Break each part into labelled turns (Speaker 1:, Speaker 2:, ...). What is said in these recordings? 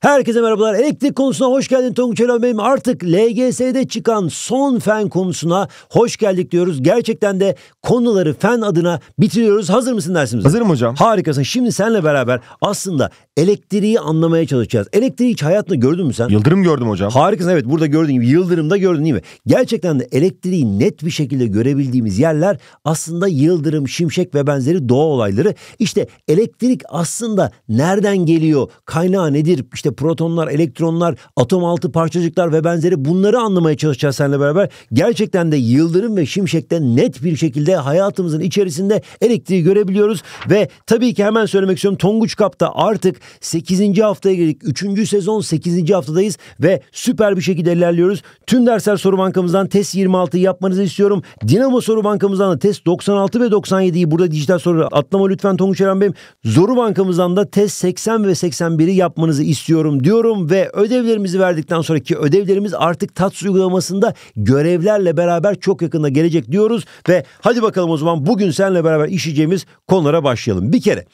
Speaker 1: Herkese merhabalar. Elektrik konusuna hoş geldin Tonguç Elan Bey'im. Artık LGS'de çıkan son fen konusuna hoş geldik diyoruz. Gerçekten de konuları fen adına bitiriyoruz. Hazır mısın dersimize? Hazırım hocam. Harikasın. Şimdi seninle beraber aslında elektriği anlamaya çalışacağız. Elektriği hiç hayatında gördün mü sen? Yıldırım gördüm hocam. Harikasın evet burada gördüğün gibi yıldırımda gördün değil mi? Gerçekten de elektriği net bir şekilde görebildiğimiz yerler aslında yıldırım, şimşek ve benzeri doğa olayları. İşte elektrik aslında nereden geliyor? Kaynağı nedir? İşte işte protonlar, elektronlar, atom altı parçacıklar ve benzeri bunları anlamaya çalışacağız seninle beraber. Gerçekten de yıldırım ve şimşekte net bir şekilde hayatımızın içerisinde elektriği görebiliyoruz ve tabii ki hemen söylemek istiyorum Tonguç Kap'ta artık 8. haftaya girdik. 3. sezon 8. haftadayız ve süper bir şekilde ilerliyoruz. Tüm dersler soru bankamızdan test 26 yapmanızı istiyorum. Dinamo soru bankamızdan da test 96 ve 97'yi burada dijital soru atlama lütfen Tonguç Eren Bey'im. Zoru bankamızdan da test 80 ve 81'i yapmanızı istiyorum istiyorum diyorum ve ödevlerimizi verdikten sonraki ödevlerimiz artık TATS uygulamasında görevlerle beraber çok yakında gelecek diyoruz ve hadi bakalım o zaman bugün senle beraber işleyeceğimiz konulara başlayalım. Bir kere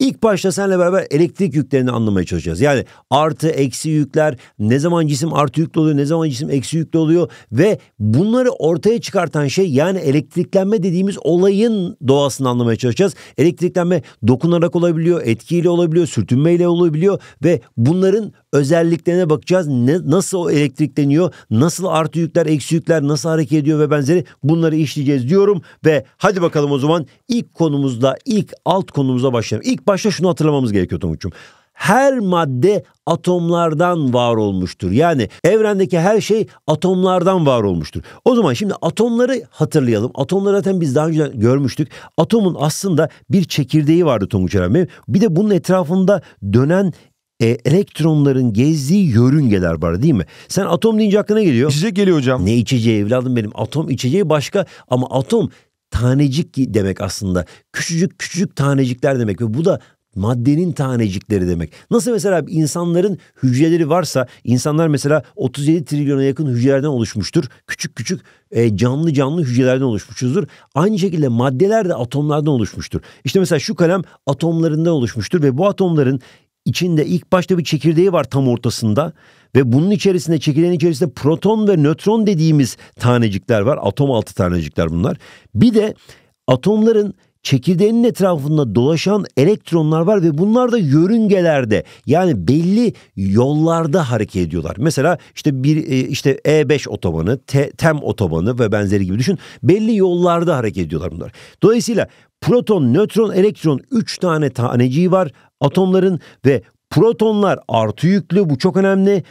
Speaker 1: İlk başta seninle beraber elektrik yüklerini anlamaya çalışacağız. Yani artı eksi yükler ne zaman cisim artı yüklü oluyor ne zaman cisim eksi yüklü oluyor ve bunları ortaya çıkartan şey yani elektriklenme dediğimiz olayın doğasını anlamaya çalışacağız. Elektriklenme dokunarak olabiliyor, etkiyle olabiliyor, sürtünmeyle olabiliyor ve bunların özelliklerine bakacağız. Ne, nasıl o elektrikleniyor, nasıl artı yükler, eksi yükler nasıl hareket ediyor ve benzeri bunları işleyeceğiz diyorum ve hadi bakalım o zaman ilk konumuzda ilk alt konumuza başlayalım. İlk başta şunu hatırlamamız gerekiyor Tonguç'um. Her madde atomlardan var olmuştur. Yani evrendeki her şey atomlardan var olmuştur. O zaman şimdi atomları hatırlayalım. Atomları zaten biz daha önce görmüştük. Atomun aslında bir çekirdeği vardı Tonguç Eren Bir de bunun etrafında dönen e, elektronların gezdiği yörüngeler var değil mi? Sen atom deyince aklına geliyor. İçecek geliyor hocam. Ne içeceği evladım benim? Atom içeceği başka ama atom tanecik demek aslında. Küçücük küçücük tanecikler demek ve bu da maddenin tanecikleri demek. Nasıl mesela insanların hücreleri varsa insanlar mesela 37 trilyona yakın hücrelerden oluşmuştur. Küçük küçük e, canlı canlı hücrelerden oluşmuşuzdur. Aynı şekilde maddeler de atomlardan oluşmuştur. İşte mesela şu kalem atomlarından oluşmuştur ve bu atomların içinde ilk başta bir çekirdeği var tam ortasında ve bunun içerisinde çekirdeğin içerisinde proton ve nötron dediğimiz tanecikler var. Atom altı tanecikler bunlar. Bir de atomların çekirdeğinin etrafında dolaşan elektronlar var ve bunlar da yörüngelerde yani belli yollarda hareket ediyorlar. Mesela işte bir e, işte E5 otobanı, T, TEM otobanı ve benzeri gibi düşün. Belli yollarda hareket ediyorlar bunlar. Dolayısıyla proton, nötron, elektron 3 tane taneciği var. Atomların ve protonlar artı yüklü bu çok önemli.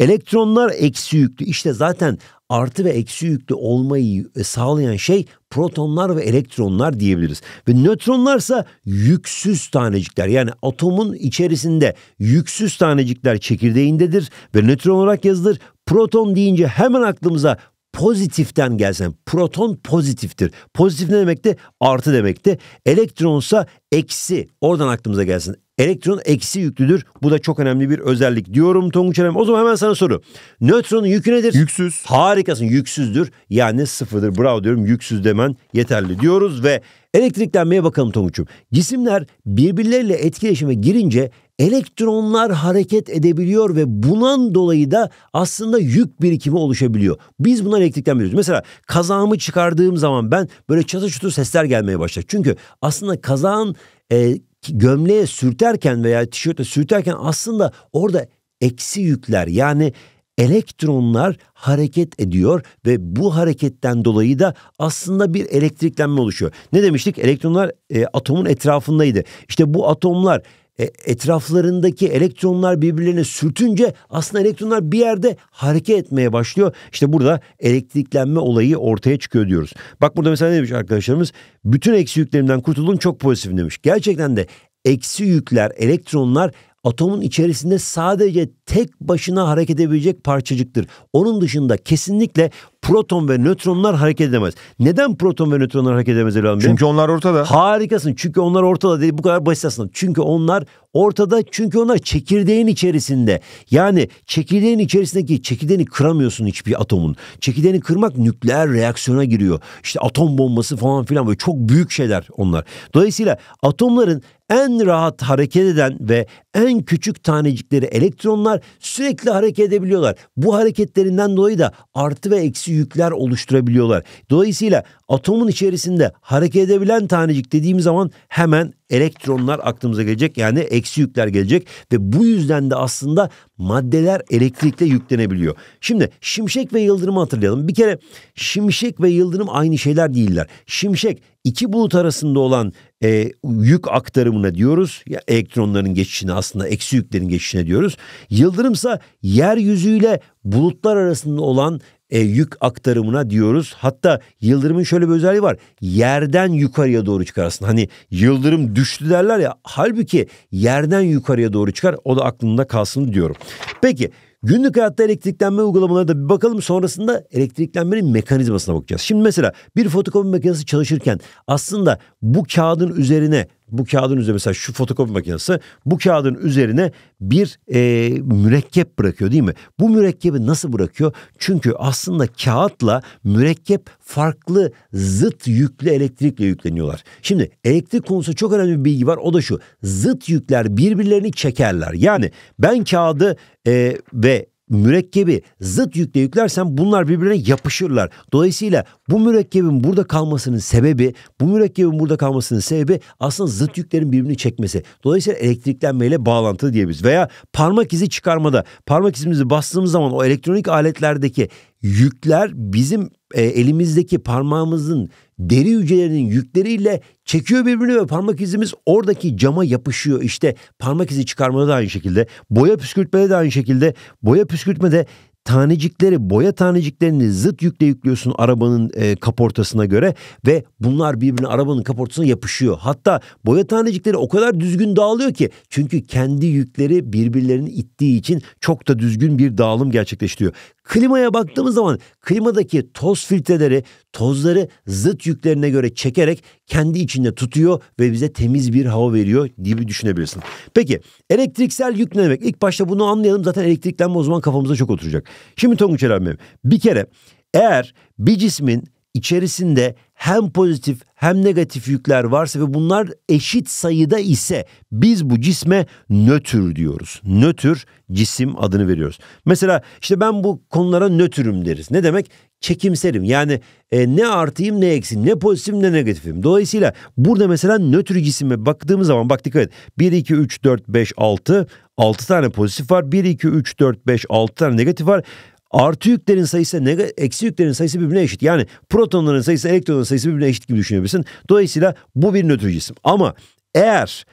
Speaker 1: Elektronlar eksi yüklü. İşte zaten artı ve eksi yüklü olmayı e, sağlayan şey protonlar ve elektronlar diyebiliriz. Ve nötronlarsa yüksüz tanecikler yani atomun içerisinde yüksüz tanecikler çekirdeğindedir ve nötron olarak yazılır. Proton deyince hemen aklımıza pozitiften gelsen proton pozitiftir. Pozitif ne demekti? Artı demekti. Elektronsa eksi. Oradan aklımıza gelsin. Elektron eksi yüklüdür. Bu da çok önemli bir özellik diyorum Tonguç Hanım. O zaman hemen sana soru. Nötronun yükü nedir? Yüksüz. Harikasın yüksüzdür. Yani sıfırdır. Bravo diyorum yüksüz demen yeterli diyoruz ve elektriklenmeye bakalım Tonguç'um. Cisimler birbirleriyle etkileşime girince elektronlar hareket edebiliyor ve bundan dolayı da aslında yük birikimi oluşabiliyor. Biz buna elektrikten biliyoruz. Mesela kazağımı çıkardığım zaman ben böyle çatı çutu sesler gelmeye başlar. Çünkü aslında kazağın e, gömleğe sürterken veya tişörte sürterken aslında orada eksi yükler yani elektronlar hareket ediyor ve bu hareketten dolayı da aslında bir elektriklenme oluşuyor. Ne demiştik? Elektronlar e, atomun etrafındaydı. İşte bu atomlar e, etraflarındaki elektronlar birbirlerine sürtünce aslında elektronlar bir yerde hareket etmeye başlıyor. İşte burada elektriklenme olayı ortaya çıkıyor diyoruz. Bak burada mesela ne demiş arkadaşlarımız? Bütün eksi yüklerimden kurtulun çok pozitif demiş. Gerçekten de eksi yükler, elektronlar atomun içerisinde sadece tek başına hareket edebilecek parçacıktır. Onun dışında kesinlikle proton ve nötronlar hareket edemez. Neden proton ve nötronlar hareket edemez Elvan Bey? Çünkü onlar ortada. Harikasın. Çünkü onlar ortada değil. Bu kadar basit aslında. Çünkü onlar ortada. Çünkü onlar çekirdeğin içerisinde. Yani çekirdeğin içerisindeki çekirdeğini kıramıyorsun hiçbir atomun. Çekirdeğini kırmak nükleer reaksiyona giriyor. İşte atom bombası falan filan böyle çok büyük şeyler onlar. Dolayısıyla atomların en rahat hareket eden ve en küçük tanecikleri elektronlar sürekli hareket edebiliyorlar. Bu hareketlerinden dolayı da artı ve eksi yükler oluşturabiliyorlar. Dolayısıyla atomun içerisinde hareket edebilen tanecik dediğim zaman hemen elektronlar aklımıza gelecek. Yani eksi yükler gelecek ve bu yüzden de aslında maddeler elektrikle yüklenebiliyor. Şimdi şimşek ve yıldırımı hatırlayalım. Bir kere şimşek ve yıldırım aynı şeyler değiller. Şimşek iki bulut arasında olan e, yük aktarımına diyoruz. Ya elektronların geçişine aslında eksi yüklerin geçişine diyoruz. Yıldırımsa yeryüzüyle bulutlar arasında olan e, yük aktarımına diyoruz. Hatta yıldırımın şöyle bir özelliği var. Yerden yukarıya doğru çıkar aslında. Hani yıldırım düştü derler ya. Halbuki yerden yukarıya doğru çıkar. O da aklında kalsın diyorum. Peki Günlük hayatta elektriklenme uygulamalarına da bir bakalım. Sonrasında elektriklenmenin mekanizmasına bakacağız. Şimdi mesela bir fotokopi makinesi çalışırken aslında bu kağıdın üzerine bu kağıdın üzerine mesela şu fotokopi makinesi bu kağıdın üzerine bir e, mürekkep bırakıyor değil mi? Bu mürekkebi nasıl bırakıyor? Çünkü aslında kağıtla mürekkep farklı zıt yüklü elektrikle yükleniyorlar. Şimdi elektrik konusunda çok önemli bir bilgi var o da şu zıt yükler birbirlerini çekerler. Yani ben kağıdı e, ve mürekkebi zıt yükle yüklersen bunlar birbirine yapışırlar. Dolayısıyla bu mürekkebin burada kalmasının sebebi, bu mürekkebin burada kalmasının sebebi aslında zıt yüklerin birbirini çekmesi. Dolayısıyla elektriklenmeyle bağlantılı diyebiliriz. Veya parmak izi çıkarmada parmak izimizi bastığımız zaman o elektronik aletlerdeki yükler bizim e, elimizdeki parmağımızın deri hücrelerinin yükleriyle çekiyor birbirini ve parmak izimiz oradaki cama yapışıyor. İşte parmak izi çıkarmada da aynı şekilde, boya püskürtmede de aynı şekilde. Boya püskürtmede tanecikleri, boya taneciklerini zıt yükle yüklüyorsun arabanın e, kaportasına göre ve bunlar birbirine arabanın kaportasına yapışıyor. Hatta boya tanecikleri o kadar düzgün dağılıyor ki çünkü kendi yükleri birbirlerini ittiği için çok da düzgün bir dağılım gerçekleştiriyor. Klimaya baktığımız zaman klimadaki toz filtreleri tozları zıt yüklerine göre çekerek kendi içinde tutuyor ve bize temiz bir hava veriyor gibi düşünebilirsin. Peki elektriksel yük ne demek? İlk başta bunu anlayalım zaten elektriklenme o zaman kafamıza çok oturacak. Şimdi Tonguç Erhan Bey bir kere eğer bir cismin içerisinde hem pozitif hem negatif yükler varsa ve bunlar eşit sayıda ise biz bu cisme nötr diyoruz. Nötr cisim adını veriyoruz. Mesela işte ben bu konulara nötrüm deriz. Ne demek? Çekimserim. Yani e, ne artayım ne eksim, ne pozitifim ne negatifim. Dolayısıyla burada mesela nötr cisime baktığımız zaman bak dikkat et. 1 2 3 4 5 6 6 tane pozitif var. 1 2 3 4 5 6 tane negatif var. Artı yüklerin sayısı eksi yüklerin sayısı birbirine eşit. Yani protonların sayısı elektronların sayısı birbirine eşit gibi düşünebilirsin. Dolayısıyla bu bir nötr cisim. Ama eğer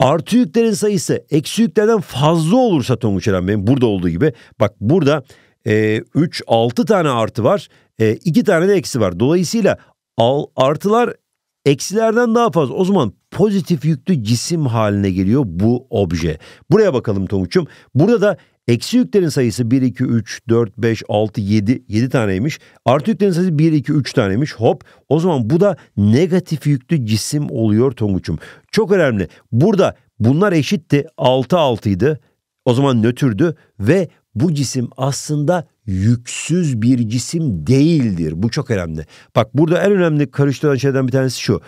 Speaker 1: artı yüklerin sayısı eksi yüklerden fazla olursa Tonguç Eren Bey'in burada olduğu gibi. Bak burada 3-6 tane artı var. 2 tane de eksi var. Dolayısıyla al, artılar eksilerden daha fazla. O zaman pozitif yüklü cisim haline geliyor bu obje. Buraya bakalım Tonguç'um. Burada da Eksi yüklerin sayısı 1, 2, 3, 4, 5, 6, 7, 7 taneymiş. Artı yüklerin sayısı 1, 2, 3 taneymiş. Hop o zaman bu da negatif yüklü cisim oluyor Tonguç'um. Çok önemli. Burada bunlar eşitti. 6, 6 idi. O zaman nötrdü ve bu cisim aslında yüksüz bir cisim değildir. Bu çok önemli. Bak burada en önemli karıştıran şeyden bir tanesi şu.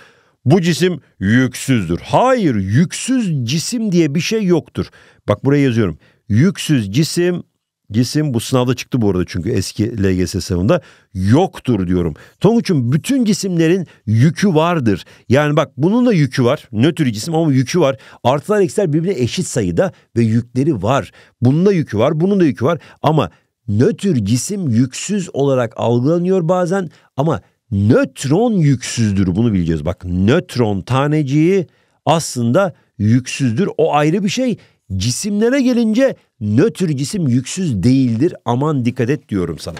Speaker 1: Bu cisim yüksüzdür. Hayır yüksüz cisim diye bir şey yoktur. Bak buraya yazıyorum. Yüksüz cisim cisim bu sınavda çıktı bu arada çünkü eski LGS sınavında yoktur diyorum. Tonguç'un bütün cisimlerin yükü vardır. Yani bak bunun da yükü var. Nötr cisim ama yükü var. Artılar eksiler birbirine eşit sayıda ve yükleri var. Bunun da yükü var, bunun da yükü var ama nötr cisim yüksüz olarak algılanıyor bazen ama nötron yüksüzdür bunu bileceğiz. Bak nötron taneciği aslında yüksüzdür o ayrı bir şey. Cisimlere gelince nötr cisim yüksüz değildir aman dikkat et diyorum sana.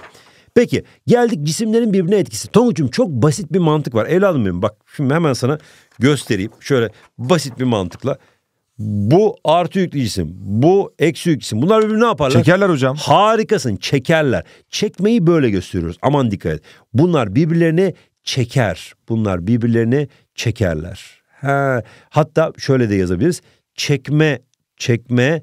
Speaker 1: Peki geldik cisimlerin birbirine etkisi. Tonguç'um çok basit bir mantık var evladım benim bak şimdi hemen sana göstereyim şöyle basit bir mantıkla bu artı yüklü cisim, bu eksi yüklü cisim. Bunlar birbirini ne yaparlar? Çekerler hocam. Harikasın, çekerler. Çekmeyi böyle gösteriyoruz. Aman dikkat et. Bunlar birbirlerini çeker. Bunlar birbirlerini çekerler. Ha, hatta şöyle de yazabiliriz. Çekme, çekme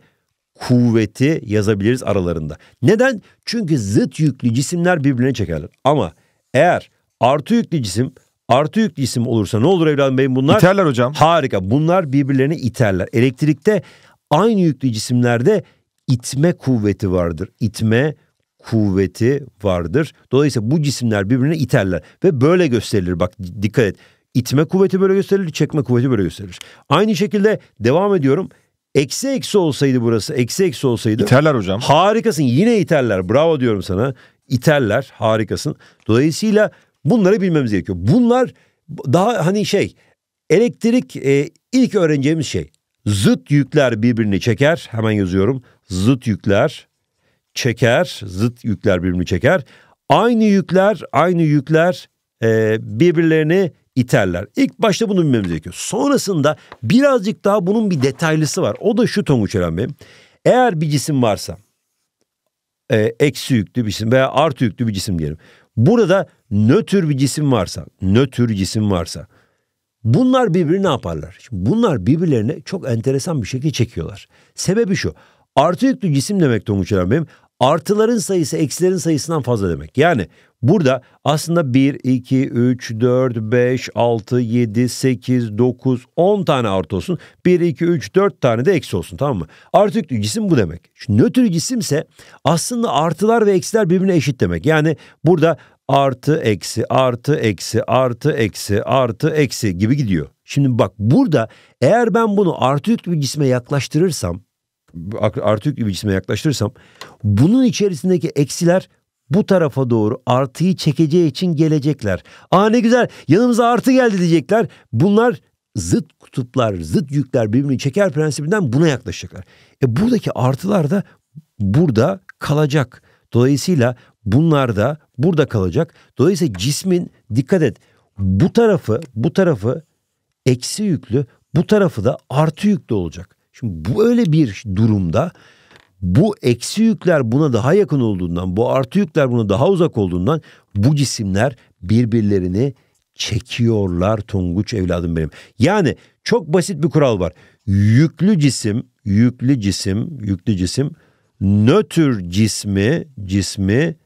Speaker 1: kuvveti yazabiliriz aralarında. Neden? Çünkü zıt yüklü cisimler birbirine çekerler. Ama eğer artı yüklü cisim Artı yüklü isim olursa ne olur evladım benim bunlar? İterler hocam. Harika. Bunlar birbirlerini iterler. Elektrikte aynı yüklü cisimlerde itme kuvveti vardır. İtme kuvveti vardır. Dolayısıyla bu cisimler birbirine iterler ve böyle gösterilir. Bak dikkat et. İtme kuvveti böyle gösterilir, çekme kuvveti böyle gösterilir. Aynı şekilde devam ediyorum. Eksi eksi olsaydı burası, eksi eksi olsaydı. İterler hocam. Harikasın yine iterler. Bravo diyorum sana. İterler harikasın. Dolayısıyla Bunları bilmemiz gerekiyor. Bunlar daha hani şey elektrik e, ilk öğreneceğimiz şey. Zıt yükler birbirini çeker. Hemen yazıyorum. Zıt yükler çeker. Zıt yükler birbirini çeker. Aynı yükler, aynı yükler e, birbirlerini iterler. İlk başta bunu bilmemiz gerekiyor. Sonrasında birazcık daha bunun bir detaylısı var. O da şu Tonguç Eren Bey'im. Eğer bir cisim varsa e, eksi yüklü bir cisim veya artı yüklü bir cisim diyelim. Burada nötr bir cisim varsa, nötr cisim varsa bunlar birbirini ne yaparlar? Şimdi bunlar birbirlerine çok enteresan bir şekilde çekiyorlar. Sebebi şu. Artı yüklü cisim demek Tonguç benim artıların sayısı eksilerin sayısından fazla demek. Yani burada aslında 1, 2, 3, 4, 5, 6, 7, 8, 9, 10 tane artı olsun. 1, 2, 3, 4 tane de eksi olsun tamam mı? Artı yüklü cisim bu demek. Şimdi nötr cisimse aslında artılar ve eksiler birbirine eşit demek. Yani burada artı eksi artı eksi artı eksi artı eksi gibi gidiyor. Şimdi bak burada eğer ben bunu artı yüklü bir cisme yaklaştırırsam artı yüklü bir cisme yaklaştırırsam bunun içerisindeki eksiler bu tarafa doğru artıyı çekeceği için gelecekler. Aa ne güzel yanımıza artı geldi diyecekler. Bunlar zıt kutuplar, zıt yükler birbirini çeker prensibinden buna yaklaşacaklar. E buradaki artılar da burada kalacak. Dolayısıyla bunlar da burada kalacak. Dolayısıyla cismin dikkat et bu tarafı bu tarafı eksi yüklü bu tarafı da artı yüklü olacak. Şimdi bu öyle bir durumda bu eksi yükler buna daha yakın olduğundan, bu artı yükler buna daha uzak olduğundan bu cisimler birbirlerini çekiyorlar Tunguç evladım benim. Yani çok basit bir kural var. Yüklü cisim, yüklü cisim, yüklü cisim nötr cismi, cismi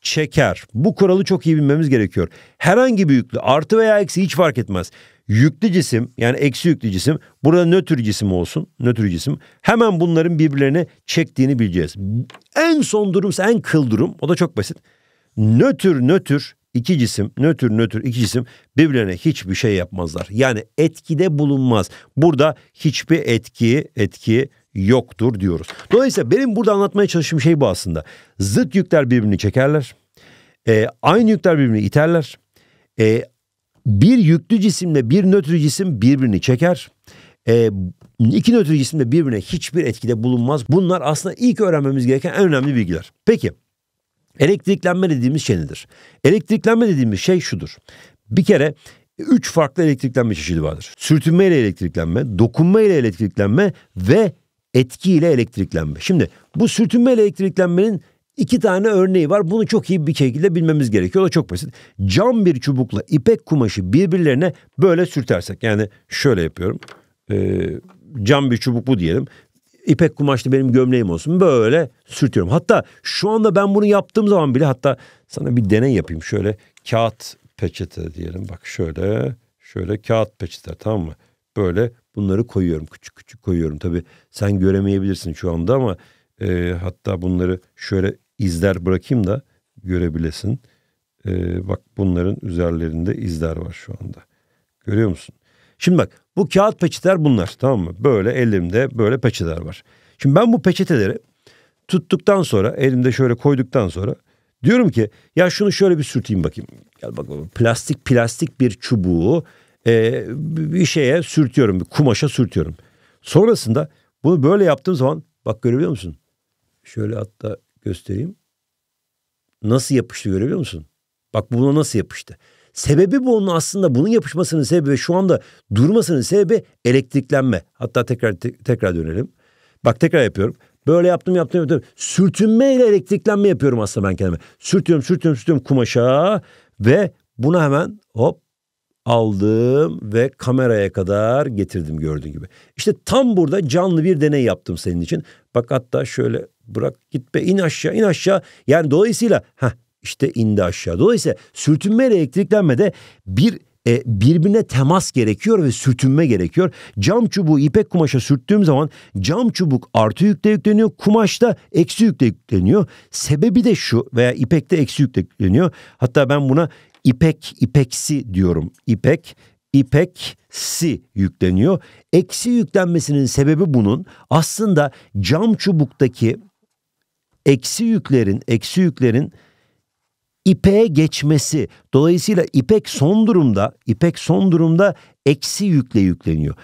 Speaker 1: çeker. Bu kuralı çok iyi bilmemiz gerekiyor. Herhangi bir yüklü artı veya eksi hiç fark etmez yüklü cisim yani eksi yüklü cisim burada nötr cisim olsun nötr cisim hemen bunların birbirlerine çektiğini bileceğiz. En son durum en kıl durum o da çok basit. Nötr nötr iki cisim nötr nötr iki cisim birbirlerine hiçbir şey yapmazlar. Yani etkide bulunmaz. Burada hiçbir etki etki yoktur diyoruz. Dolayısıyla benim burada anlatmaya çalıştığım şey bu aslında. Zıt yükler birbirini çekerler. E, aynı yükler birbirini iterler. E, bir yüklü cisimle bir nötrü cisim birbirini çeker. E, iki nötr cisimle birbirine hiçbir etkide bulunmaz. Bunlar aslında ilk öğrenmemiz gereken en önemli bilgiler. Peki elektriklenme dediğimiz şey nedir? Elektriklenme dediğimiz şey şudur. Bir kere e, üç farklı elektriklenme çeşidi vardır. Sürtünme ile elektriklenme, dokunma ile elektriklenme ve etki ile elektriklenme. Şimdi bu sürtünme ile elektriklenmenin İki tane örneği var. Bunu çok iyi bir şekilde bilmemiz gerekiyor. O da çok basit. Cam bir çubukla ipek kumaşı birbirlerine böyle sürtersek. Yani şöyle yapıyorum. E, cam bir çubuk bu diyelim. İpek kumaşlı benim gömleğim olsun. Böyle sürtüyorum. Hatta şu anda ben bunu yaptığım zaman bile hatta sana bir deney yapayım. Şöyle kağıt peçete diyelim. Bak şöyle şöyle kağıt peçete tamam mı? Böyle bunları koyuyorum. Küçük küçük koyuyorum. Tabii sen göremeyebilirsin şu anda ama e, hatta bunları şöyle izler bırakayım da görebilesin. Ee, bak bunların üzerlerinde izler var şu anda. Görüyor musun? Şimdi bak bu kağıt peçeteler bunlar tamam mı? Böyle elimde böyle peçeteler var. Şimdi ben bu peçeteleri tuttuktan sonra elimde şöyle koyduktan sonra diyorum ki ya şunu şöyle bir sürteyim bakayım. Gel bak plastik plastik bir çubuğu e, bir şeye sürtüyorum bir kumaşa sürtüyorum. Sonrasında bunu böyle yaptığım zaman bak görebiliyor musun? Şöyle hatta göstereyim. Nasıl yapıştı görebiliyor musun? Bak buna nasıl yapıştı. Sebebi bu onun aslında bunun yapışmasının sebebi ve şu anda durmasının sebebi elektriklenme. Hatta tekrar te tekrar dönelim. Bak tekrar yapıyorum. Böyle yaptım yaptım yaptım. Sürtünmeyle elektriklenme yapıyorum aslında ben kendime. Sürtüyorum sürtüyorum sürtüyorum kumaşa ve bunu hemen hop aldım ve kameraya kadar getirdim gördüğün gibi. İşte tam burada canlı bir deney yaptım senin için. Bak hatta şöyle bırak git be in aşağı in aşağı. Yani dolayısıyla ha işte indi aşağı. Dolayısıyla sürtünme ile elektriklenmede bir e, birbirine temas gerekiyor ve sürtünme gerekiyor. Cam çubuğu ipek kumaşa sürttüğüm zaman cam çubuk artı yükle yükleniyor. kumaş da eksi yükle yükleniyor. Sebebi de şu veya ipekte eksi yükle yükleniyor. Hatta ben buna ipek ipeksi diyorum. İpek ipek si yükleniyor. Eksi yüklenmesinin sebebi bunun aslında cam çubuktaki eksi yüklerin eksi yüklerin ipeğe geçmesi. Dolayısıyla ipek son durumda ipek son durumda eksi yükle yükleniyor.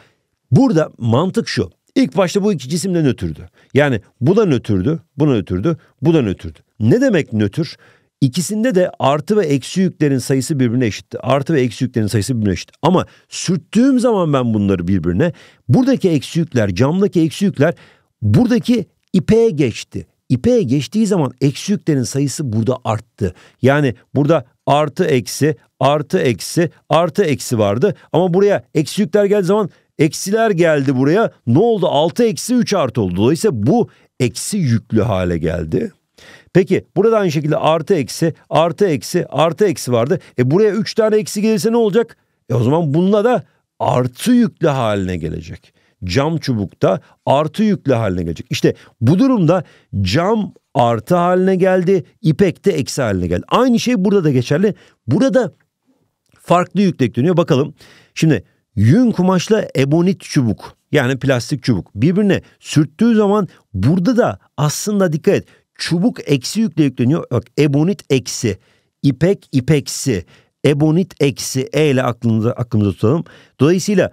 Speaker 1: Burada mantık şu. İlk başta bu iki cisim de nötrdü. Yani bu da nötrdü, bu da nötrdü, bu da nötrdü. Ne demek nötr? İkisinde de artı ve eksi yüklerin sayısı birbirine eşitti. Artı ve eksi yüklerin sayısı birbirine eşitti. Ama sürttüğüm zaman ben bunları birbirine buradaki eksi yükler, camdaki eksi yükler buradaki ipeğe geçti. İpe'ye geçtiği zaman eksi yüklerin sayısı burada arttı. Yani burada artı eksi, artı eksi, artı eksi vardı. Ama buraya eksi yükler geldiği zaman eksiler geldi buraya. Ne oldu? 6 eksi 3 artı oldu. Dolayısıyla bu eksi yüklü hale geldi. Peki burada aynı şekilde artı eksi, artı eksi, artı eksi vardı. E buraya 3 tane eksi gelirse ne olacak? E o zaman bununla da artı yüklü haline gelecek cam çubukta artı yüklü haline gelecek. İşte bu durumda cam artı haline geldi, ipek de eksi haline geldi. Aynı şey burada da geçerli. Burada farklı yüklek dönüyor. Bakalım şimdi yün kumaşla ebonit çubuk yani plastik çubuk birbirine sürttüğü zaman burada da aslında dikkat et çubuk eksi yükle yükleniyor. Bak ebonit eksi, ipek ipeksi, ebonit eksi e ile aklımıza, aklımıza tutalım. Dolayısıyla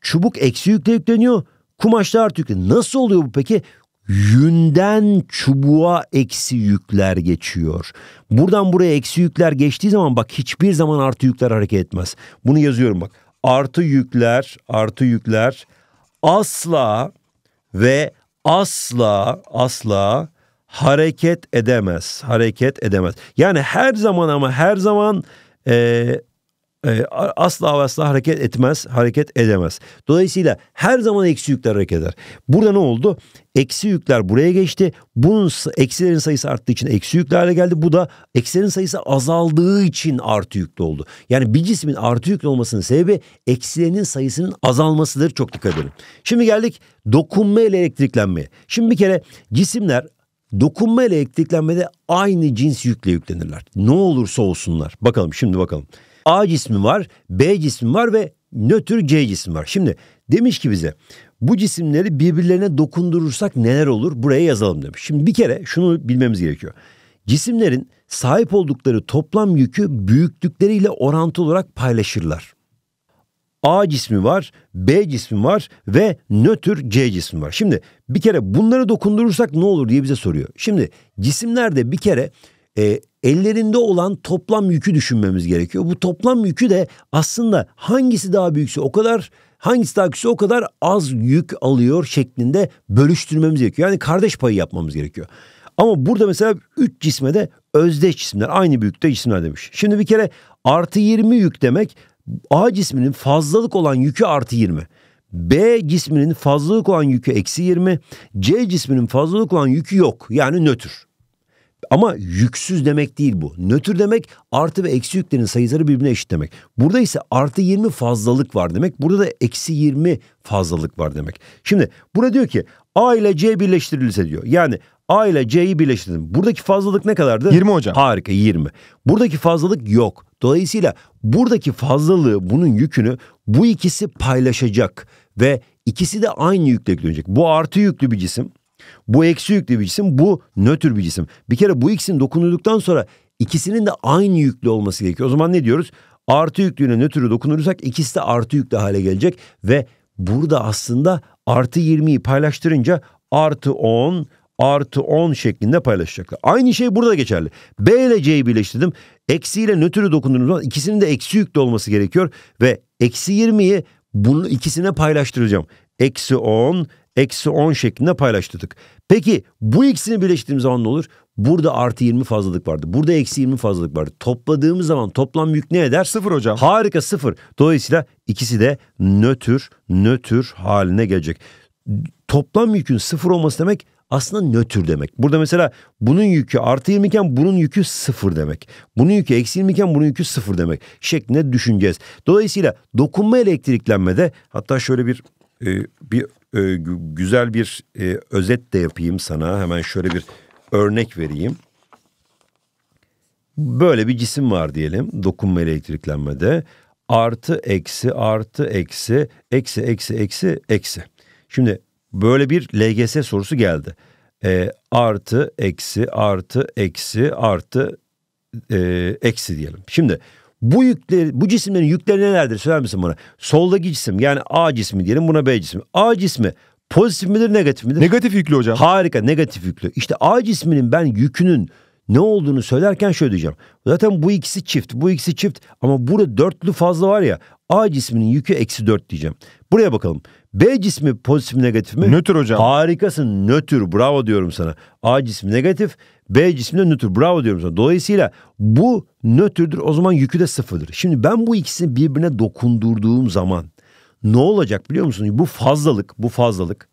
Speaker 1: Çubuk eksi yükle yükleniyor. kumaşlar artı Nasıl oluyor bu peki? Yünden çubuğa eksi yükler geçiyor. Buradan buraya eksi yükler geçtiği zaman bak hiçbir zaman artı yükler hareket etmez. Bunu yazıyorum bak. Artı yükler, artı yükler asla ve asla asla hareket edemez. Hareket edemez. Yani her zaman ama her zaman e, e, asla ve asla hareket etmez, hareket edemez. Dolayısıyla her zaman eksi yükler hareket eder. Burada ne oldu? Eksi yükler buraya geçti. Bunun eksilerin sayısı arttığı için eksi yüklerle geldi. Bu da eksilerin sayısı azaldığı için artı yüklü oldu. Yani bir cismin artı yüklü olmasının sebebi eksilerinin sayısının azalmasıdır. Çok dikkat edin. Şimdi geldik dokunma ile elektriklenmeye. Şimdi bir kere cisimler dokunma ile elektriklenmede aynı cins yükle yüklenirler. Ne olursa olsunlar. Bakalım şimdi bakalım. A cismi var, B cismi var ve nötr C cismi var. Şimdi demiş ki bize bu cisimleri birbirlerine dokundurursak neler olur buraya yazalım demiş. Şimdi bir kere şunu bilmemiz gerekiyor. Cisimlerin sahip oldukları toplam yükü büyüklükleriyle orantılı olarak paylaşırlar. A cismi var, B cismi var ve nötr C cismi var. Şimdi bir kere bunları dokundurursak ne olur diye bize soruyor. Şimdi cisimlerde bir kere e, ellerinde olan toplam yükü düşünmemiz gerekiyor. Bu toplam yükü de aslında hangisi daha büyükse o kadar hangisi daha küçükse o kadar az yük alıyor şeklinde bölüştürmemiz gerekiyor. Yani kardeş payı yapmamız gerekiyor. Ama burada mesela 3 cisme de özdeş cisimler aynı büyüklükte cisimler demiş. Şimdi bir kere artı 20 yük demek A cisminin fazlalık olan yükü artı 20. B cisminin fazlalık olan yükü eksi 20. C cisminin fazlalık olan yükü yok. Yani nötr. Ama yüksüz demek değil bu. Nötr demek artı ve eksi yüklerin sayıları birbirine eşit demek. Burada ise artı 20 fazlalık var demek. Burada da eksi 20 fazlalık var demek. Şimdi burada diyor ki A ile C birleştirilirse diyor. Yani A ile C'yi birleştirdim. Buradaki fazlalık ne kadardı? 20 hocam. Harika 20. Buradaki fazlalık yok. Dolayısıyla buradaki fazlalığı bunun yükünü bu ikisi paylaşacak ve ikisi de aynı yükle dönecek. Bu artı yüklü bir cisim. Bu eksi yüklü bir cisim, bu nötr bir cisim. Bir kere bu ikisinin dokunulduktan sonra ikisinin de aynı yüklü olması gerekiyor. O zaman ne diyoruz? Artı yüklüğüne nötrü dokunursak ikisi de artı yüklü hale gelecek ve burada aslında artı 20'yi paylaştırınca artı 10 artı 10 şeklinde paylaşacaklar. Aynı şey burada geçerli. B ile C'yi birleştirdim. Eksi ile nötrü dokunduğumuz zaman ikisinin de eksi yüklü olması gerekiyor. Ve eksi 20'yi bunu ikisine paylaştıracağım. Eksi 10 eksi 10 şeklinde paylaştırdık. Peki bu ikisini birleştirdiğimiz zaman ne olur? Burada artı 20 fazlalık vardı. Burada eksi 20 fazlalık vardı. Topladığımız zaman toplam yük ne eder? Sıfır hocam. Harika sıfır. Dolayısıyla ikisi de nötr nötr haline gelecek. Toplam yükün sıfır olması demek aslında nötr demek. Burada mesela bunun yükü artı 20 iken bunun yükü sıfır demek. Bunun yükü eksi 20 iken bunun yükü sıfır demek şeklinde düşüneceğiz. Dolayısıyla dokunma elektriklenmede hatta şöyle bir e, bir e, güzel bir e, özet de yapayım sana. Hemen şöyle bir örnek vereyim. Böyle bir cisim var diyelim dokunma elektriklenmede. Artı eksi artı eksi eksi eksi eksi eksi. Şimdi böyle bir LGS sorusu geldi. E, artı eksi artı eksi artı e, eksi diyelim. Şimdi bu yükler, bu cisimlerin yükleri nelerdir? Söyler misin bana? Soldaki cisim yani A cismi diyelim buna B cismi. A cismi pozitif midir negatif midir? Negatif yüklü hocam. Harika negatif yüklü. İşte A cisminin ben yükünün ne olduğunu söylerken şöyle diyeceğim. Zaten bu ikisi çift, bu ikisi çift ama burada dörtlü fazla var ya A cisminin yükü eksi dört diyeceğim. Buraya bakalım. B cismi pozitif mi negatif mi? Nötr hocam. Harikasın nötr bravo diyorum sana. A cismi negatif, B cismi de nötr bravo diyorum sana. Dolayısıyla bu nötrdür o zaman yükü de sıfırdır. Şimdi ben bu ikisini birbirine dokundurduğum zaman ne olacak biliyor musunuz? Bu fazlalık bu fazlalık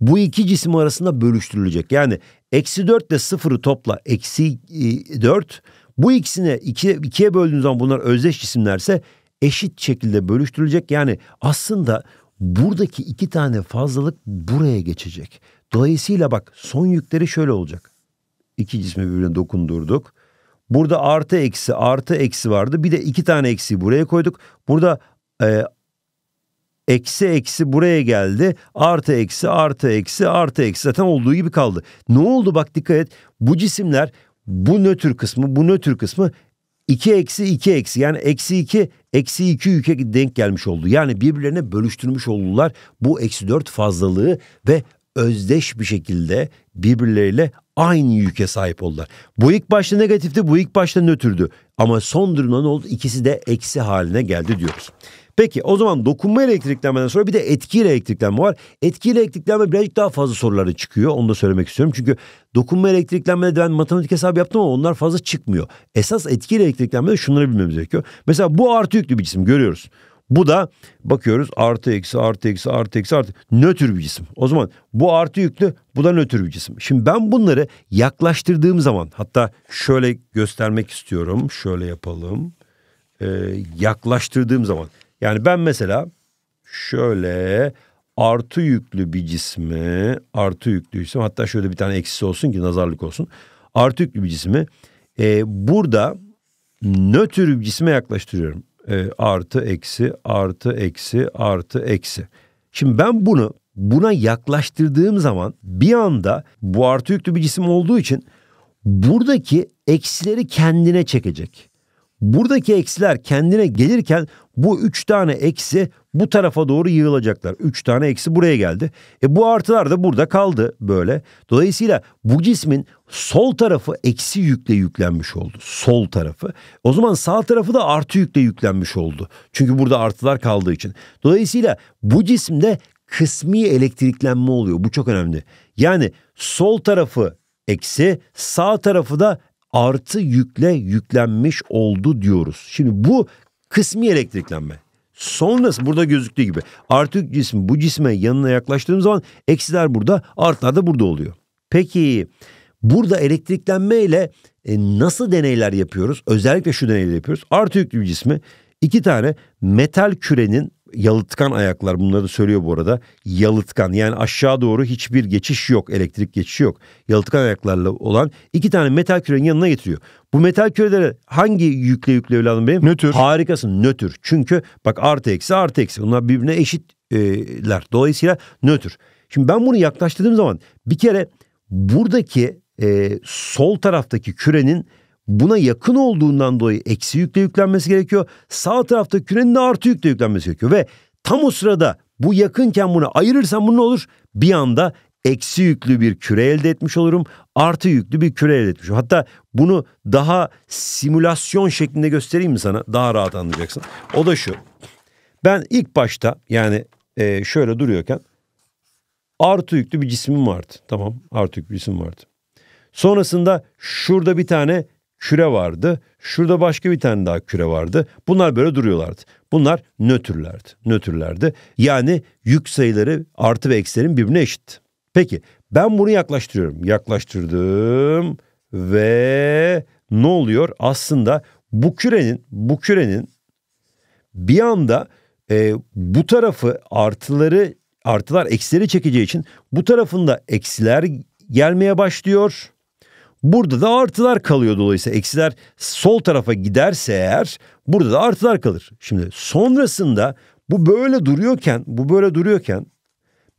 Speaker 1: bu iki cisim arasında bölüştürülecek. Yani eksi 4 ile sıfırı topla eksi 4 e, bu ikisini iki, ikiye böldüğünüz zaman bunlar özdeş cisimlerse eşit şekilde bölüştürülecek. Yani aslında buradaki iki tane fazlalık buraya geçecek. Dolayısıyla bak son yükleri şöyle olacak. İki cismi birbirine dokundurduk. Burada artı eksi artı eksi vardı. Bir de iki tane eksi buraya koyduk. Burada e, eksi eksi buraya geldi. Artı eksi artı eksi artı eksi zaten olduğu gibi kaldı. Ne oldu bak dikkat et. Bu cisimler bu nötr kısmı bu nötr kısmı 2 eksi 2 eksi yani eksi 2 eksi 2 yüke denk gelmiş oldu. Yani birbirlerine bölüştürmüş oldular bu eksi 4 fazlalığı ve özdeş bir şekilde birbirleriyle aynı yüke sahip oldular. Bu ilk başta negatifti, bu ilk başta nötrdü. Ama son durumda ne oldu? İkisi de eksi haline geldi diyoruz. Peki o zaman dokunma elektriklenmeden sonra bir de etkiyle elektriklenme var. Etkiyle elektriklenme birazcık daha fazla soruları çıkıyor. Onu da söylemek istiyorum. Çünkü dokunma elektriklenmede ben matematik hesabı yaptım ama onlar fazla çıkmıyor. Esas etkiyle elektriklenmede şunları bilmemiz gerekiyor. Mesela bu artı yüklü bir cisim görüyoruz. Bu da bakıyoruz artı eksi artı eksi artı eksi artı nötr bir cisim. O zaman bu artı yüklü bu da nötr bir cisim. Şimdi ben bunları yaklaştırdığım zaman hatta şöyle göstermek istiyorum. Şöyle yapalım. Ee, yaklaştırdığım zaman yani ben mesela şöyle artı yüklü bir cismi artı yüklü cisim hatta şöyle bir tane eksisi olsun ki nazarlık olsun. Artı yüklü bir cismi e, burada nötr bir cisime yaklaştırıyorum e, artı eksi artı eksi artı eksi. Şimdi ben bunu buna yaklaştırdığım zaman bir anda bu artı yüklü bir cisim olduğu için buradaki eksileri kendine çekecek. Buradaki eksiler kendine gelirken bu üç tane eksi bu tarafa doğru yığılacaklar. Üç tane eksi buraya geldi. E bu artılar da burada kaldı böyle. Dolayısıyla bu cismin sol tarafı eksi yükle yüklenmiş oldu. Sol tarafı. O zaman sağ tarafı da artı yükle yüklenmiş oldu. Çünkü burada artılar kaldığı için. Dolayısıyla bu cisimde kısmi elektriklenme oluyor. Bu çok önemli. Yani sol tarafı eksi, sağ tarafı da artı yükle yüklenmiş oldu diyoruz. Şimdi bu kısmi elektriklenme. Sonrası burada gözüktüğü gibi artı yük cisim bu cisme yanına yaklaştığım zaman eksiler burada, artılar da burada oluyor. Peki Burada elektriklenmeyle e, nasıl deneyler yapıyoruz? Özellikle şu deneyleri yapıyoruz. Artı yüklü bir cismi iki tane metal kürenin yalıtkan ayaklar bunları da söylüyor bu arada. Yalıtkan yani aşağı doğru hiçbir geçiş yok elektrik geçişi yok. Yalıtkan ayaklarla olan iki tane metal kürenin yanına getiriyor. Bu metal küreleri hangi yükle yükle evladım benim? Nötr. Harikasın nötr. Çünkü bak artı eksi artı eksi bunlar birbirine eşitler. E, Dolayısıyla nötr. Şimdi ben bunu yaklaştırdığım zaman bir kere buradaki e, sol taraftaki kürenin buna yakın olduğundan dolayı eksi yükle yüklenmesi gerekiyor. Sağ taraftaki kürenin de artı yükle yüklenmesi gerekiyor. Ve tam o sırada bu yakınken bunu ayırırsam bu ne olur? Bir anda eksi yüklü bir küre elde etmiş olurum. Artı yüklü bir küre elde etmiş olurum. Hatta bunu daha simülasyon şeklinde göstereyim mi sana? Daha rahat anlayacaksın. O da şu. Ben ilk başta yani e, şöyle duruyorken artı yüklü bir cismim vardı. Tamam artı yüklü bir cisim vardı. Sonrasında şurada bir tane küre vardı. Şurada başka bir tane daha küre vardı. Bunlar böyle duruyorlardı. Bunlar nötrlerdi. Nötrlerdi. Yani yük sayıları artı ve eksilerin birbirine eşitti. Peki ben bunu yaklaştırıyorum. Yaklaştırdım ve ne oluyor? Aslında bu kürenin bu kürenin bir anda e, bu tarafı artıları artılar eksileri çekeceği için bu tarafında eksiler gelmeye başlıyor. Burada da artılar kalıyor dolayısıyla eksiler sol tarafa giderse eğer burada da artılar kalır. Şimdi sonrasında bu böyle duruyorken bu böyle duruyorken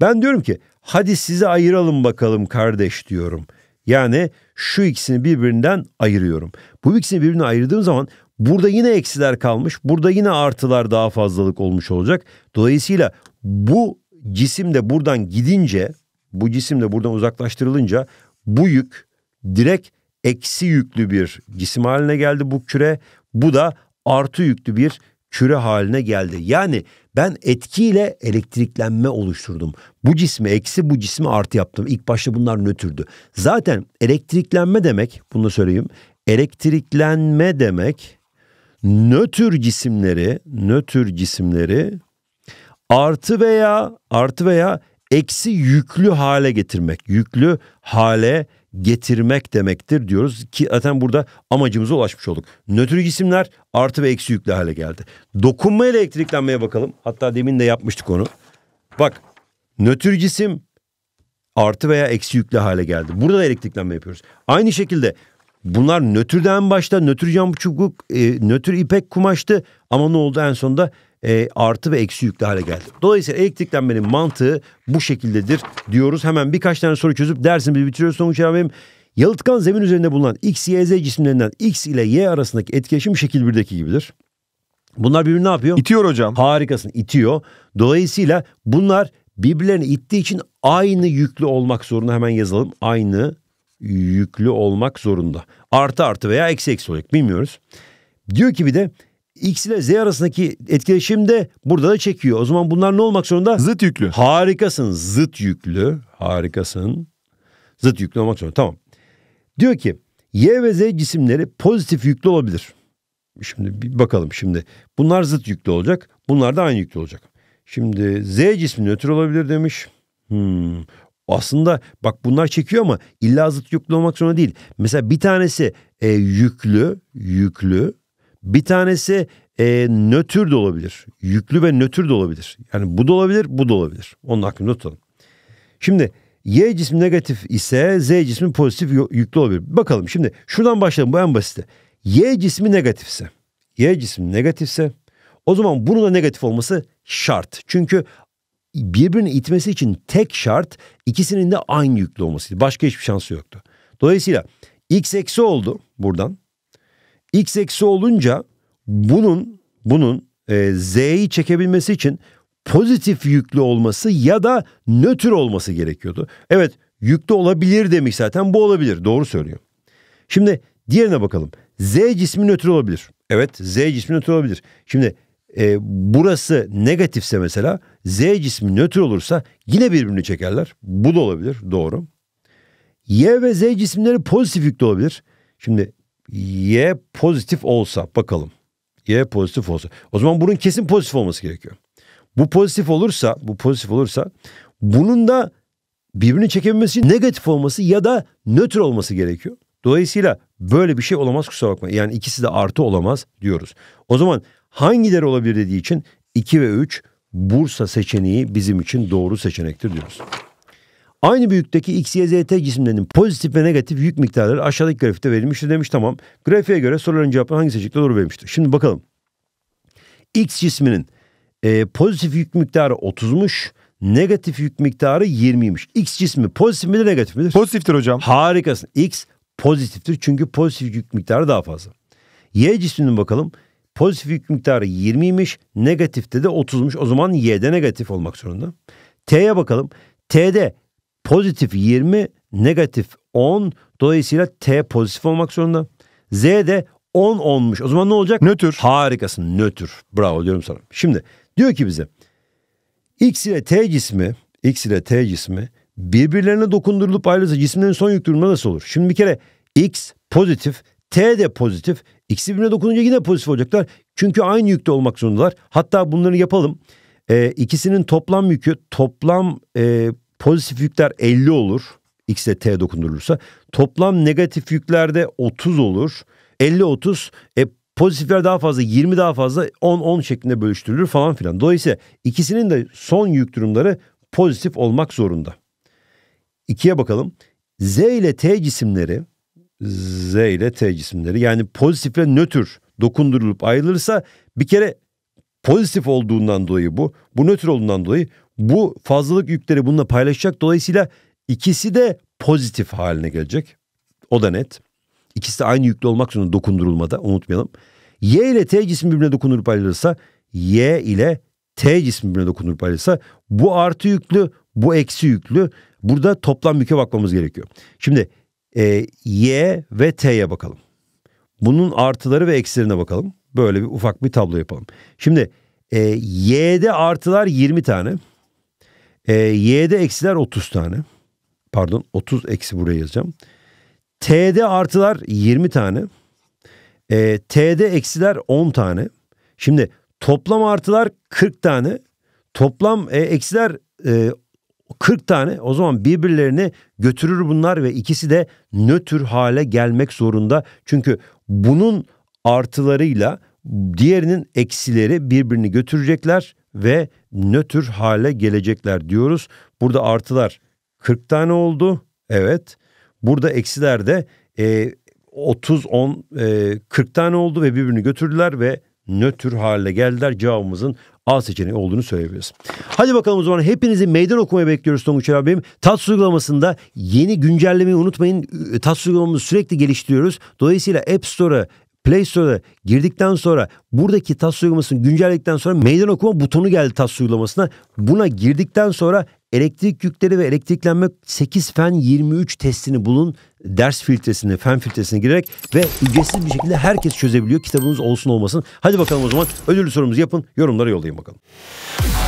Speaker 1: ben diyorum ki hadi size ayıralım bakalım kardeş diyorum. Yani şu ikisini birbirinden ayırıyorum. Bu ikisini birbirinden ayırdığım zaman burada yine eksiler kalmış. Burada yine artılar daha fazlalık olmuş olacak. Dolayısıyla bu cisim de buradan gidince bu cisim de buradan uzaklaştırılınca bu yük direkt eksi yüklü bir cisim haline geldi bu küre. Bu da artı yüklü bir küre haline geldi. Yani ben etkiyle elektriklenme oluşturdum. Bu cismi eksi bu cismi artı yaptım. İlk başta bunlar nötrdü. Zaten elektriklenme demek bunu da söyleyeyim. Elektriklenme demek nötr cisimleri nötr cisimleri artı veya artı veya eksi yüklü hale getirmek. Yüklü hale getirmek demektir diyoruz ki zaten burada amacımıza ulaşmış olduk. Nötr cisimler artı ve eksi yüklü hale geldi. Dokunma elektriklenmeye bakalım. Hatta demin de yapmıştık onu. Bak nötr cisim artı veya eksi yüklü hale geldi. Burada da elektriklenme yapıyoruz. Aynı şekilde bunlar nötrden başta nötr cam çubuk, e, nötr ipek kumaştı ama ne oldu en sonunda e, artı ve eksi yüklü hale geldi. Dolayısıyla benim mantığı bu şekildedir diyoruz. Hemen birkaç tane soru çözüp dersimizi bitiriyoruz Sonuç abim. Yalıtkan zemin üzerinde bulunan X, Y, Z cisimlerinden X ile Y arasındaki etkileşim şekil birdeki gibidir. Bunlar birbirini ne yapıyor? İtiyor hocam. Harikasın itiyor. Dolayısıyla bunlar birbirlerini ittiği için aynı yüklü olmak zorunda hemen yazalım. Aynı yüklü olmak zorunda. Artı artı veya eksi eksi olacak bilmiyoruz. Diyor ki bir de X ile Z arasındaki etkileşim de burada da çekiyor. O zaman bunlar ne olmak zorunda? Zıt yüklü. Harikasın. Zıt yüklü. Harikasın. Zıt yüklü olmak zorunda. Tamam. Diyor ki Y ve Z cisimleri pozitif yüklü olabilir. Şimdi bir bakalım şimdi. Bunlar zıt yüklü olacak. Bunlar da aynı yüklü olacak. Şimdi Z cismi nötr olabilir demiş. Hmm. Aslında bak bunlar çekiyor ama illa zıt yüklü olmak zorunda değil. Mesela bir tanesi e, yüklü, yüklü bir tanesi e, nötr de olabilir. Yüklü ve nötr de olabilir. Yani bu da olabilir, bu da olabilir. Onun aklında tutalım. Şimdi Y cismi negatif ise Z cismi pozitif yüklü olabilir. Bakalım şimdi şuradan başlayalım bu en basiti. Y cismi negatifse, Y cismi negatifse o zaman bunun da negatif olması şart. Çünkü birbirini itmesi için tek şart ikisinin de aynı yüklü olmasıydı. Başka hiçbir şansı yoktu. Dolayısıyla x eksi oldu buradan x eksi olunca bunun bunun e, z'yi çekebilmesi için pozitif yüklü olması ya da nötr olması gerekiyordu. Evet yüklü olabilir demiş zaten bu olabilir doğru söylüyor. Şimdi diğerine bakalım. Z cismi nötr olabilir. Evet Z cismi nötr olabilir. Şimdi e, burası negatifse mesela Z cismi nötr olursa yine birbirini çekerler. Bu da olabilir doğru. Y ve Z cisimleri pozitif yüklü olabilir. Şimdi Y pozitif olsa bakalım. Y pozitif olsa. O zaman bunun kesin pozitif olması gerekiyor. Bu pozitif olursa, bu pozitif olursa bunun da birbirini çekebilmesi negatif olması ya da nötr olması gerekiyor. Dolayısıyla böyle bir şey olamaz kusura bakma. Yani ikisi de artı olamaz diyoruz. O zaman hangileri olabilir dediği için 2 ve 3 Bursa seçeneği bizim için doğru seçenektir diyoruz. Aynı büyüklükteki X, Y, Z, T cisimlerinin pozitif ve negatif yük miktarları aşağıdaki grafikte verilmiştir demiş tamam. Grafiğe göre soruların cevapları hangi seçenekte doğru vermiştir. Şimdi bakalım. X cisminin e, pozitif yük miktarı 30'muş. Negatif yük miktarı 20'ymiş. X cismi pozitif midir negatif midir? Pozitiftir hocam. Harikasın. X pozitiftir çünkü pozitif yük miktarı daha fazla. Y cisminin bakalım. Pozitif yük miktarı 20'ymiş. Negatifte de 30'muş. O zaman Y'de negatif olmak zorunda. T'ye bakalım. T'de Pozitif 20, negatif 10. Dolayısıyla T pozitif olmak zorunda. Z de 10 olmuş. O zaman ne olacak? Nötr. Harikasın nötr. Bravo diyorum sana. Şimdi diyor ki bize X ile T cismi X ile T cismi birbirlerine dokundurulup ayrılırsa cisimlerin son yük durumuna nasıl olur? Şimdi bir kere X pozitif T de pozitif. X birbirine dokununca yine pozitif olacaklar. Çünkü aynı yükte olmak zorundalar. Hatta bunları yapalım. Ee, ikisinin toplam yükü toplam e, Pozitif yükler 50 olur. x ile T dokundurulursa. Toplam negatif yüklerde 30 olur. 50-30. E, pozitifler daha fazla 20 daha fazla 10-10 şeklinde bölüştürülür falan filan. Dolayısıyla ikisinin de son yük durumları pozitif olmak zorunda. İkiye bakalım. Z ile T cisimleri Z ile T cisimleri yani pozitifle nötr dokundurulup ayrılırsa bir kere pozitif olduğundan dolayı bu. Bu nötr olduğundan dolayı bu fazlalık yükleri bununla paylaşacak. Dolayısıyla ikisi de pozitif haline gelecek. O da net. İkisi de aynı yüklü olmak zorunda dokundurulmada unutmayalım. Y ile T cismi birbirine dokundurup ayrılırsa Y ile T cismi birbirine dokundurup ayrılırsa bu artı yüklü bu eksi yüklü. Burada toplam yüke bakmamız gerekiyor. Şimdi e, Y ve T'ye bakalım. Bunun artıları ve eksilerine bakalım. Böyle bir ufak bir tablo yapalım. Şimdi e, Y'de artılar 20 tane. E, Y'de eksiler 30 tane. Pardon 30 eksi buraya yazacağım. T'de artılar 20 tane. E, T'de eksiler 10 tane. Şimdi toplam artılar 40 tane. Toplam e, eksiler e, 40 tane o zaman birbirlerini götürür bunlar ve ikisi de nötr hale gelmek zorunda. Çünkü bunun artılarıyla diğerinin eksileri birbirini götürecekler ve nötr hale gelecekler diyoruz. Burada artılar 40 tane oldu. Evet. Burada eksiler de e, 30 10 e, 40 tane oldu ve birbirini götürdüler ve nötr hale geldiler. Cevabımızın A seçeneği olduğunu söyleyebiliriz. Hadi bakalım o zaman hepinizi meydan okumaya bekliyoruz Tonguç abim. TATS uygulamasında yeni güncellemeyi unutmayın. TATS uygulamamızı sürekli geliştiriyoruz. Dolayısıyla App Store'a Play Store'a girdikten sonra buradaki tas uygulamasını güncelledikten sonra meydan okuma butonu geldi tas uygulamasına. Buna girdikten sonra elektrik yükleri ve elektriklenme 8 fen 23 testini bulun ders filtresini, fen filtresini girerek ve ücretsiz bir şekilde herkes çözebiliyor. Kitabınız olsun olmasın. Hadi bakalım o zaman ödüllü sorumuzu yapın. Yorumlara yollayın bakalım.